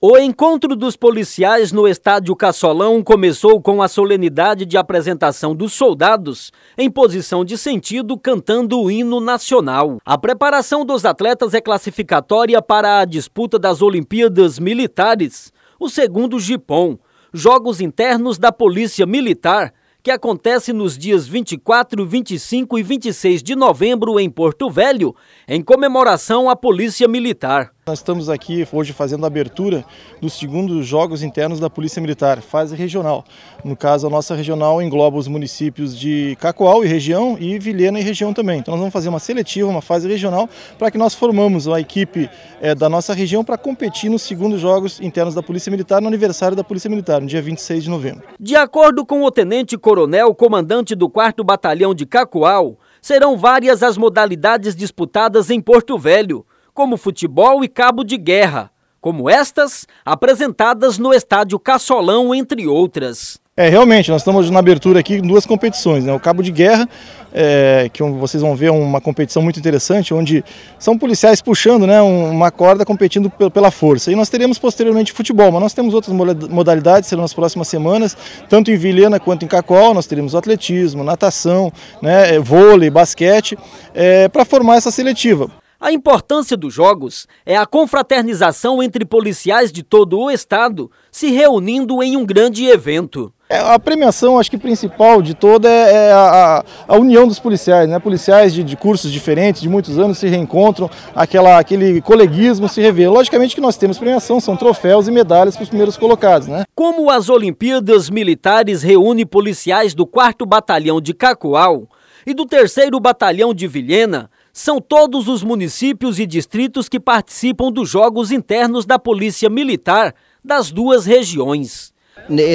O encontro dos policiais no estádio Caçolão começou com a solenidade de apresentação dos soldados em posição de sentido cantando o hino nacional. A preparação dos atletas é classificatória para a disputa das Olimpíadas Militares, o segundo Gipom, jogos internos da Polícia Militar, que acontece nos dias 24, 25 e 26 de novembro em Porto Velho, em comemoração à Polícia Militar. Nós estamos aqui hoje fazendo a abertura dos segundos Jogos Internos da Polícia Militar, fase regional. No caso, a nossa regional engloba os municípios de Cacoal e região e Vilhena e região também. Então nós vamos fazer uma seletiva, uma fase regional, para que nós formamos a equipe é, da nossa região para competir nos segundos Jogos Internos da Polícia Militar no aniversário da Polícia Militar, no dia 26 de novembro. De acordo com o Tenente Coronel, comandante do 4 Batalhão de Cacoal, serão várias as modalidades disputadas em Porto Velho como futebol e cabo de guerra, como estas apresentadas no estádio Caçolão, entre outras. É, realmente, nós estamos na abertura aqui em duas competições, né? O Cabo de Guerra, é, que é vocês vão ver é uma competição muito interessante, onde são policiais puxando né, uma corda competindo pela força. E nós teremos posteriormente futebol, mas nós temos outras modalidades, serão nas próximas semanas, tanto em Vilhena quanto em Cacol, nós teremos atletismo, natação, né, é, vôlei, basquete, é, para formar essa seletiva. A importância dos jogos é a confraternização entre policiais de todo o estado se reunindo em um grande evento. É, a premiação, acho que principal de toda é, é a, a, união dos policiais, né? Policiais de, de, cursos diferentes, de muitos anos, se reencontram, aquela, aquele coleguismo se revê. Logicamente que nós temos premiação, são troféus e medalhas para os primeiros colocados, né? Como as Olimpíadas Militares reúne policiais do 4 Batalhão de Cacoal e do 3 Batalhão de Vilhena, são todos os municípios e distritos que participam dos jogos internos da Polícia Militar das duas regiões.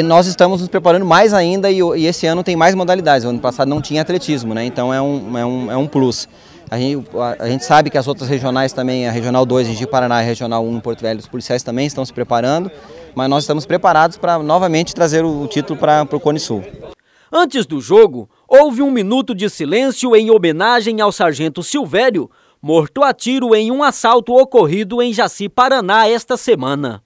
Nós estamos nos preparando mais ainda e, esse ano tem mais modalidades. O ano passado não tinha atletismo, né? então é um, é um, é um plus. A gente, a, gente, sabe que as outras regionais também, a Regional 2 em Paraná e a Regional 1 em Porto Velho, os policiais também estão se preparando, mas nós estamos preparados para novamente trazer o, o título para o Cone Sul. Antes do jogo, houve um minuto de silêncio em homenagem ao sargento Silvério, morto a tiro em um assalto ocorrido em Jaci, Paraná, esta semana.